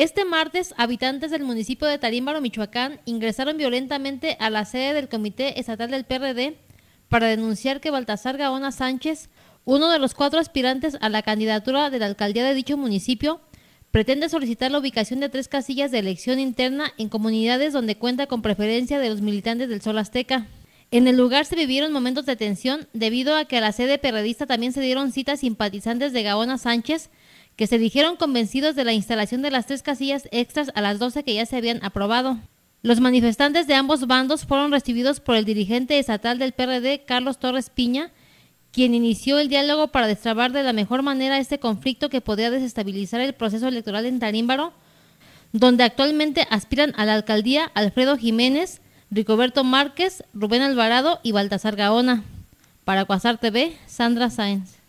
Este martes, habitantes del municipio de Tarímbaro, Michoacán, ingresaron violentamente a la sede del Comité Estatal del PRD para denunciar que Baltasar Gaona Sánchez, uno de los cuatro aspirantes a la candidatura de la alcaldía de dicho municipio, pretende solicitar la ubicación de tres casillas de elección interna en comunidades donde cuenta con preferencia de los militantes del Sol Azteca. En el lugar se vivieron momentos de tensión debido a que a la sede perredista también se dieron citas simpatizantes de Gaona Sánchez, que se dijeron convencidos de la instalación de las tres casillas extras a las 12 que ya se habían aprobado. Los manifestantes de ambos bandos fueron recibidos por el dirigente estatal del PRD, Carlos Torres Piña, quien inició el diálogo para destrabar de la mejor manera este conflicto que podría desestabilizar el proceso electoral en Tarímbaro, donde actualmente aspiran a la alcaldía Alfredo Jiménez, Ricoberto Márquez, Rubén Alvarado y Baltasar Gaona. Para Cuasar TV, Sandra Sáenz.